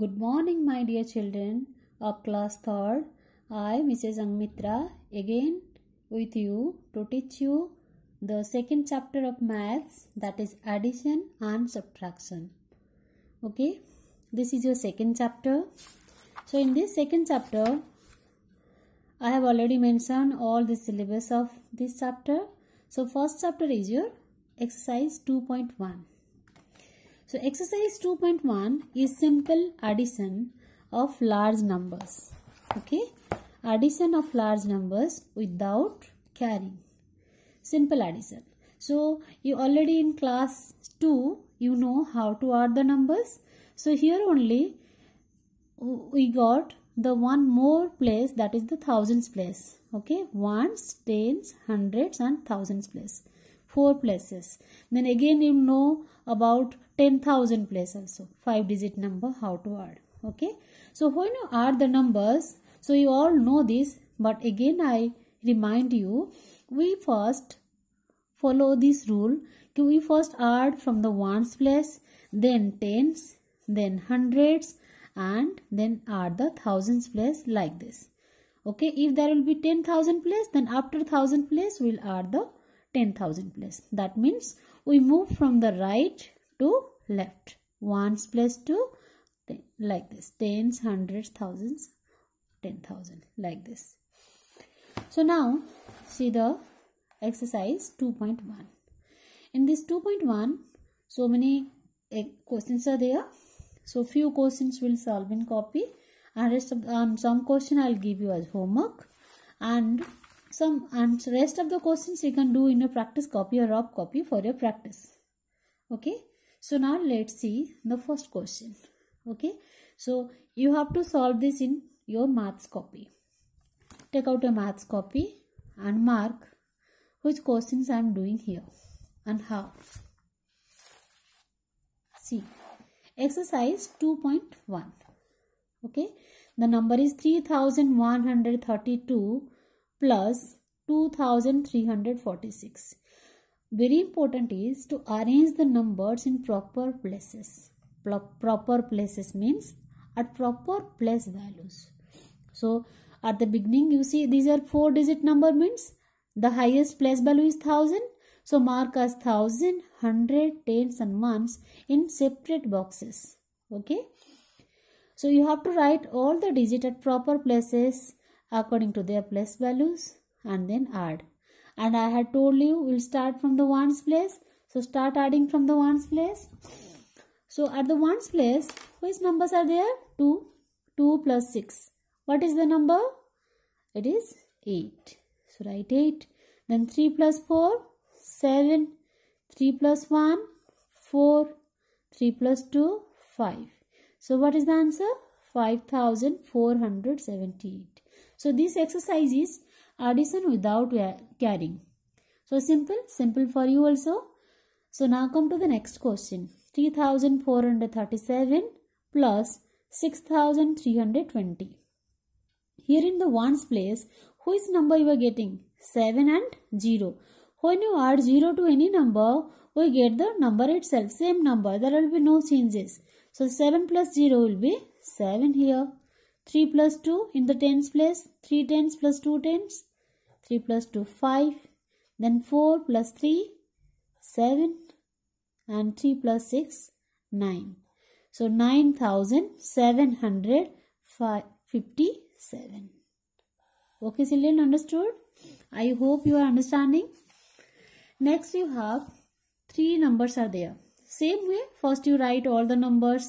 Good morning, my dear children of class third. I, Mrs. Angmitra, again with you to teach you the second chapter of maths that is addition and subtraction. Okay, this is your second chapter. So, in this second chapter, I have already mentioned all the syllabus of this chapter. So, first chapter is your exercise 2.1. So exercise 2.1 is simple addition of large numbers. Okay. Addition of large numbers without carrying. Simple addition. So you already in class 2 you know how to add the numbers. So here only we got the one more place that is the thousands place. Okay. Ones, tens, hundreds and thousands place. 4 places then again you know about 10000 places. also 5 digit number how to add okay so when you add the numbers so you all know this but again i remind you we first follow this rule we first add from the ones place then tens then hundreds and then add the thousands place like this okay if there will be 10000 place then after 1000 place we'll add the 10,000 plus. That means we move from the right to left. Ones plus two, like this. Tens, hundreds, thousands, 10,000, like this. So now, see the exercise 2.1. In this 2.1, so many eh, questions are there. So few questions will solve in copy and rest of um, some question I'll give you as homework and some and rest of the questions you can do in a practice copy or rob copy for your practice. Okay. So now let's see the first question. Okay. So you have to solve this in your maths copy. Take out a maths copy and mark which questions I am doing here and how. See, exercise 2.1. Okay, the number is 3132 plus 2346. Very important is to arrange the numbers in proper places. Pro proper places means at proper place values. So at the beginning you see these are 4 digit number means the highest place value is 1000. So mark as 1000, 100, and ones in separate boxes. Okay. So you have to write all the digit at proper places according to their place values and then add. And I had told you we'll start from the ones place. So start adding from the ones place. So at the ones place, which numbers are there? 2, 2 plus 6. What is the number? It is 8. So write 8. Then 3 plus 4, 7. 3 plus 1, 4. 3 plus 2, 5. So what is the answer? 5478. So this exercise is addition without carrying. So simple, simple for you also. So now come to the next question. 3437 plus 6320. Here in the ones place, which number you are getting? 7 and 0. When you add 0 to any number, we get the number itself, same number. There will be no changes. So 7 plus 0 will be 7 here. 3 plus 2 in the tens place 3 tens plus 2 tens 3 plus 2 5 then 4 plus 3 7 and 3 plus 6 9 so 9757 okay children understood i hope you are understanding next you have three numbers are there same way first you write all the numbers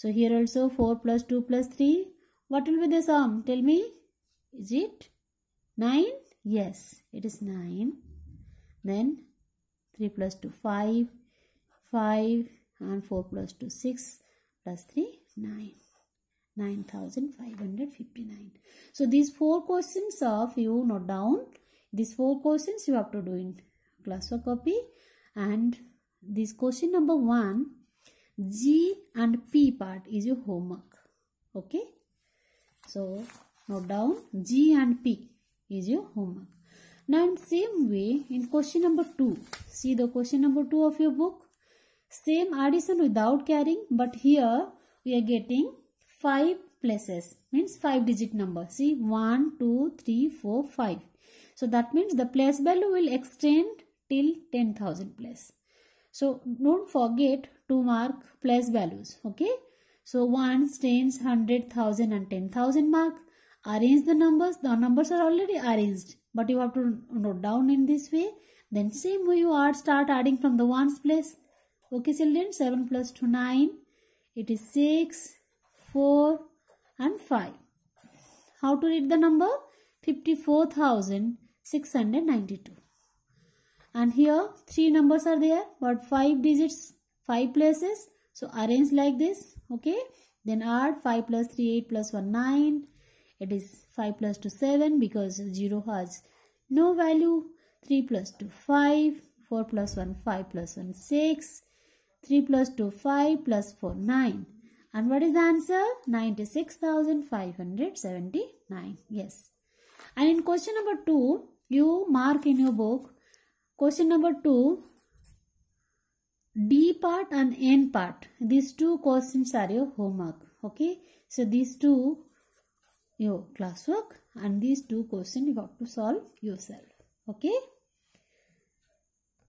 So here also 4 plus 2 plus 3. What will be the sum? Tell me. Is it 9? Yes, it is 9. Then 3 plus 2, 5. 5 and 4 plus 2, 6 plus 3, 9. 9559 so these four questions of you note down these four questions you have to do in class or copy and this question number one G and P part is your homework. Okay. So, note down G and P is your homework. Now, in same way, in question number 2, see the question number 2 of your book. Same addition without carrying, but here we are getting 5 places. Means 5 digit number. See 1, 2, 3, 4, 5. So, that means the place value will extend till 10,000 place. So don't forget to mark place values. Okay. So ones, tens, hundred, thousand and ten thousand mark. Arrange the numbers. The numbers are already arranged. But you have to note down in this way. Then same way you are start adding from the ones place. Okay children. 7 plus 2 9. It is 6, 4 and 5. How to read the number? 54,692 and here three numbers are there but five digits five places so arrange like this okay then add 5 plus 3 8 plus 1 9 it is 5 plus 2 7 because 0 has no value 3 plus 2 5 4 plus 1 5 plus 1 6 3 plus 2 5 plus 4 9 and what is the answer 96579 yes and in question number 2 you mark in your book Question number 2. D part and N part. These two questions are your homework. Okay. So these two your classwork and these two questions you have to solve yourself. Okay.